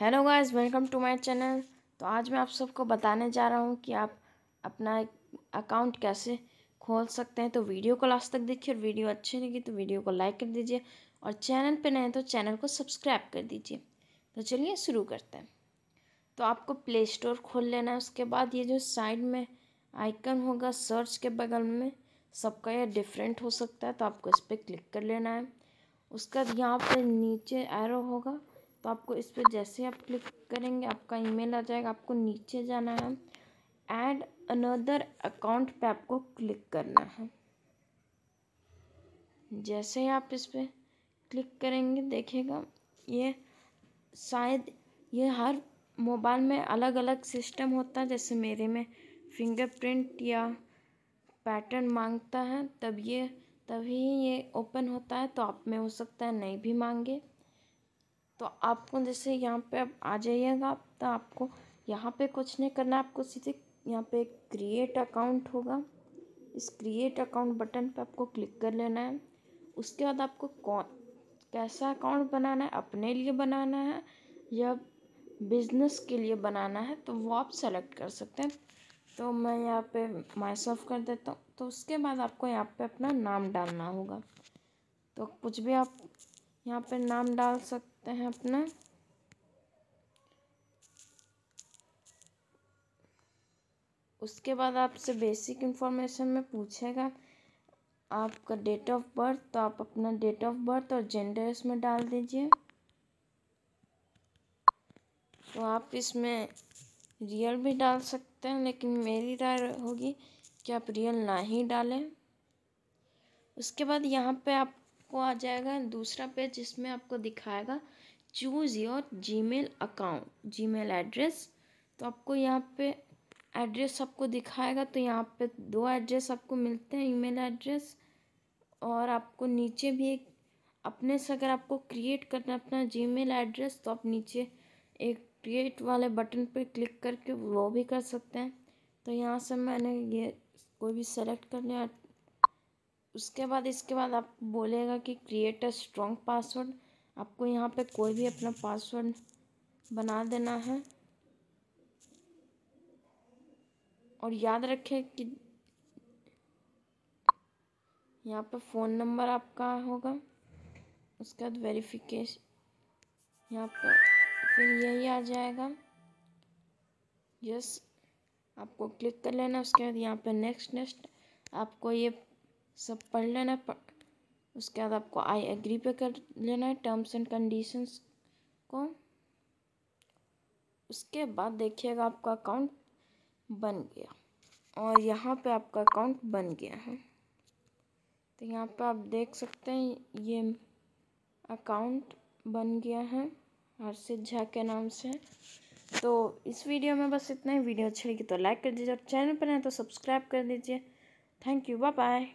hello guys welcome to my channel तो आज मैं आप सबको बताने जा रहा हूँ कि आप अपना अकाउंट कैसे खोल सकते हैं तो वीडियो को लास्ट तक देखिए और वीडियो अच्छी लगी तो वीडियो को लाइक कर दीजिए और चैनल पे नए तो चैनल को सब्सक्राइब कर दीजिए तो चलिए शुरू करते हैं तो आपको प्ले स्टोर खोल लेना है उसके बाद ये जो साइड में आइकन होगा सर्च के बगल में सबका यह डिफरेंट हो सकता है तो आपको इस पर क्लिक कर लेना है उसका यहाँ पर नीचे एरो होगा तो आपको इस पर जैसे आप क्लिक करेंगे आपका ईमेल आ जाएगा आपको नीचे जाना है ऐड अनदर अकाउंट पे आपको क्लिक करना है जैसे ही आप इस पर क्लिक करेंगे देखिएगा ये शायद ये हर मोबाइल में अलग अलग सिस्टम होता है जैसे मेरे में फिंगरप्रिंट या पैटर्न मांगता है तब ये तभी ये ओपन होता है तो आप में हो सकता है नहीं भी मांगे तो आपको जैसे यहाँ पे आप आ जाइएगा तो आपको यहाँ पे कुछ नहीं करना आपको सीधे यहाँ पे क्रिएट अकाउंट होगा इस क्रिएट अकाउंट बटन पे आपको क्लिक कर लेना है उसके बाद आपको कौन कैसा अकाउंट बनाना है अपने लिए बनाना है या बिजनेस के लिए बनाना है तो वो आप सेलेक्ट कर सकते हैं तो मैं यहाँ पे माई कर देता हूँ तो उसके बाद आपको यहाँ पे अपना नाम डालना होगा तो कुछ भी आप यहाँ पर नाम डाल सकते हैं अपना उसके बाद आपसे बेसिक इन्फॉर्मेशन में पूछेगा आपका डेट ऑफ बर्थ तो आप अपना डेट ऑफ बर्थ और जेंडर इसमें डाल दीजिए तो आप इसमें रियल भी डाल सकते हैं लेकिन मेरी राय होगी कि आप रियल ना ही डालें उसके बाद यहाँ पे आप आपको आ जाएगा दूसरा पेज जिसमें आपको दिखाएगा choose your Gmail account Gmail address तो आपको यहाँ पे एड्रेस आपको दिखाएगा तो यहाँ पे दो एड्रेस आपको मिलते हैं ईमेल एड्रेस और आपको नीचे भी एक अपने से अगर आपको क्रिएट करना है अपना जीमेल एड्रेस तो आप नीचे एक क्रिएट वाले बटन पर क्लिक करके वो भी कर सकते हैं तो यहाँ से मैंने ये कोई भी सेलेक्ट कर लिया उसके बाद इसके बाद आप बोलेगा कि क्रिएट अ स्ट्रॉन्ग पासवर्ड आपको यहाँ पे कोई भी अपना पासवर्ड बना देना है और याद रखें कि यहाँ पे फ़ोन नंबर आपका होगा उसके बाद वेरिफिकेशन यहाँ पे फिर यही आ जाएगा यस आपको क्लिक कर लेना उसके बाद यहाँ पे नेक्स्ट नेक्स्ट आपको ये सब पढ़ लेना है उसके बाद आपको आई एग्री पे कर लेना है टर्म्स एंड कंडीशंस को उसके बाद देखिएगा आपका अकाउंट बन गया और यहाँ पे आपका अकाउंट बन गया है तो यहाँ पे आप देख सकते हैं ये अकाउंट बन गया है हर्षित झा के नाम से तो इस वीडियो में बस इतना ही वीडियो अच्छी लगी तो लाइक कर दीजिए और चैनल पर नहीं तो सब्सक्राइब कर दीजिए थैंक यू बाय बाय